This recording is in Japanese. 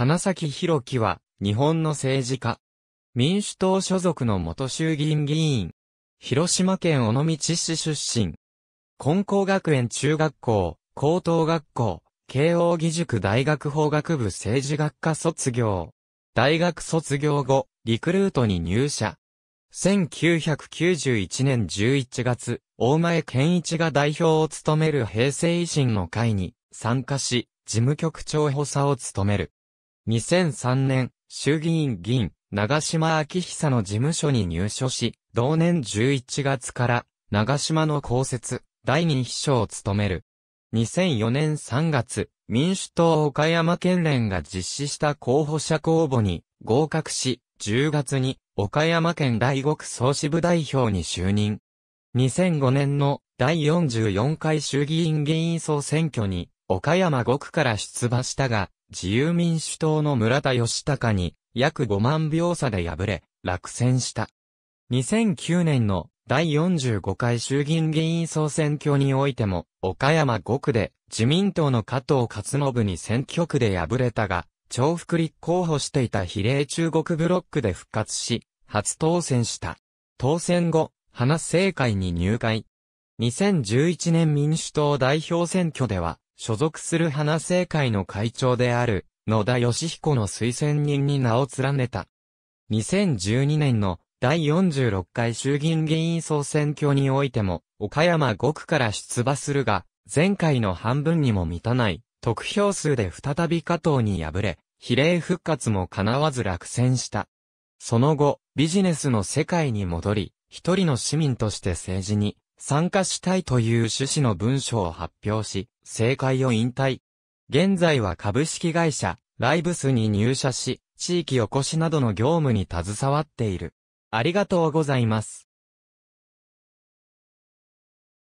花咲博樹は、日本の政治家。民主党所属の元衆議院議員。広島県尾道市出身。根高学園中学校、高等学校、慶応義塾大学法学部政治学科卒業。大学卒業後、リクルートに入社。1991年11月、大前健一が代表を務める平成維新の会に参加し、事務局長補佐を務める。2003年、衆議院議員、長島昭久の事務所に入所し、同年11月から、長島の公設、第二秘書を務める。2004年3月、民主党岡山県連が実施した候補者公募に合格し、10月に岡山県第5区総支部代表に就任。2005年の第44回衆議院議員総選挙に岡山5区から出馬したが、自由民主党の村田義孝に約5万票差で敗れ、落選した。2009年の第45回衆議院議員総選挙においても、岡山5区で自民党の加藤勝信に選挙区で敗れたが、重複立候補していた比例中国ブロックで復活し、初当選した。当選後、花政界に入会。2011年民主党代表選挙では、所属する花政会の会長である、野田義彦の推薦人に名を連ねた。2012年の第46回衆議院議員総選挙においても、岡山5区から出馬するが、前回の半分にも満たない、得票数で再び加藤に敗れ、比例復活も叶わず落選した。その後、ビジネスの世界に戻り、一人の市民として政治に参加したいという趣旨の文書を発表し、政界を引退。現在は株式会社、ライブスに入社し、地域おこしなどの業務に携わっている。ありがとうございます。